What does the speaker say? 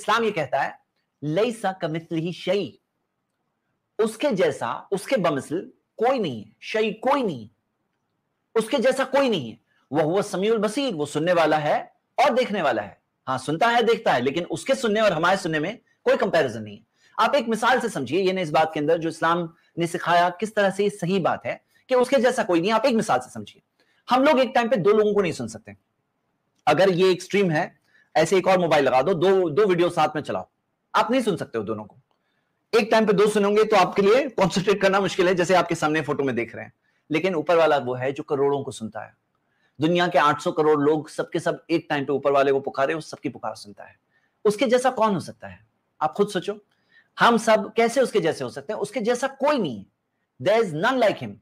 इस्लाम ये कहता है लईसा ही शई उसके जैसा उसके बमसल कोई नहीं है शई कोई नहीं है उसके जैसा कोई नहीं है वह हुआ समीउल बसीर वो सुनने वाला है और देखने वाला है हाँ सुनता है देखता है लेकिन उसके सुनने और हमारे सुनने में कोई कंपैरिजन नहीं है आप एक मिसाल से समझिए ये इस बात के अंदर जो इस्लाम ने सिखाया किस तरह से ये सही बात है कि उसके जैसा कोई नहीं आप एक मिसाल से समझिए हम लोग एक टाइम पे दो लोगों को नहीं सुन सकते अगर ये एक्सट्रीम है ऐसे एक और मोबाइल लगा दो दो दो वीडियो साथ में चलाओ आप नहीं सुन सकते हो दोनों को एक टाइम पे दो सुनोगे तो आपके लिए कॉन्सेंट्रेट करना मुश्किल है जैसे आपके सामने फोटो में देख रहे हैं लेकिन ऊपर वाला वो है जो करोड़ों को सुनता है दुनिया के 800 करोड़ लोग सबके सब एक टाइम पे ऊपर वाले को पुकारे उस सबकी पुकार सुनता है उसके जैसा कौन हो सकता है आप खुद सोचो हम सब कैसे उसके जैसे हो सकते हैं उसके जैसा कोई नहीं है there is none like him